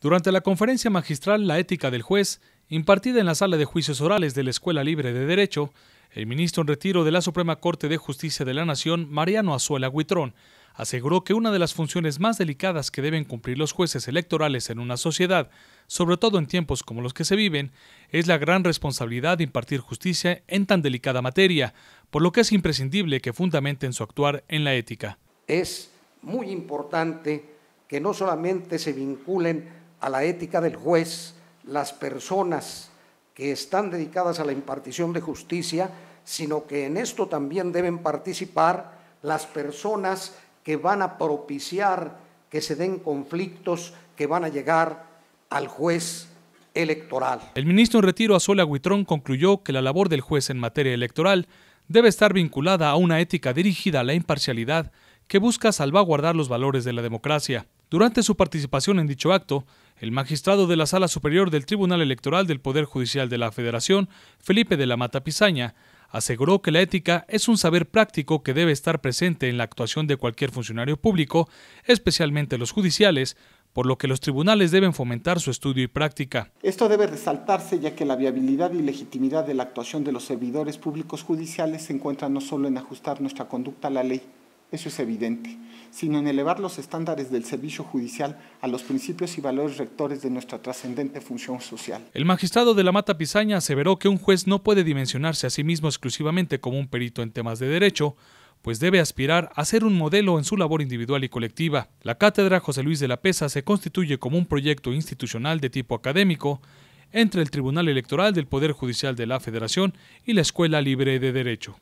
Durante la conferencia magistral La ética del juez, impartida en la sala de juicios orales de la Escuela Libre de Derecho, el ministro en retiro de la Suprema Corte de Justicia de la Nación, Mariano Azuela Huitrón, aseguró que una de las funciones más delicadas que deben cumplir los jueces electorales en una sociedad, sobre todo en tiempos como los que se viven, es la gran responsabilidad de impartir justicia en tan delicada materia, por lo que es imprescindible que fundamenten su actuar en la ética. Es muy importante que no solamente se vinculen a la ética del juez, las personas que están dedicadas a la impartición de justicia, sino que en esto también deben participar las personas que van a propiciar que se den conflictos que van a llegar al juez electoral. El ministro en retiro Azola Huitrón concluyó que la labor del juez en materia electoral debe estar vinculada a una ética dirigida a la imparcialidad que busca salvaguardar los valores de la democracia. Durante su participación en dicho acto, el magistrado de la Sala Superior del Tribunal Electoral del Poder Judicial de la Federación, Felipe de la Mata Pisaña aseguró que la ética es un saber práctico que debe estar presente en la actuación de cualquier funcionario público, especialmente los judiciales, por lo que los tribunales deben fomentar su estudio y práctica. Esto debe resaltarse ya que la viabilidad y legitimidad de la actuación de los servidores públicos judiciales se encuentra no solo en ajustar nuestra conducta a la ley, eso es evidente, sino en elevar los estándares del servicio judicial a los principios y valores rectores de nuestra trascendente función social. El magistrado de la Mata Pisaña aseveró que un juez no puede dimensionarse a sí mismo exclusivamente como un perito en temas de derecho, pues debe aspirar a ser un modelo en su labor individual y colectiva. La Cátedra José Luis de la Pesa se constituye como un proyecto institucional de tipo académico entre el Tribunal Electoral del Poder Judicial de la Federación y la Escuela Libre de Derecho.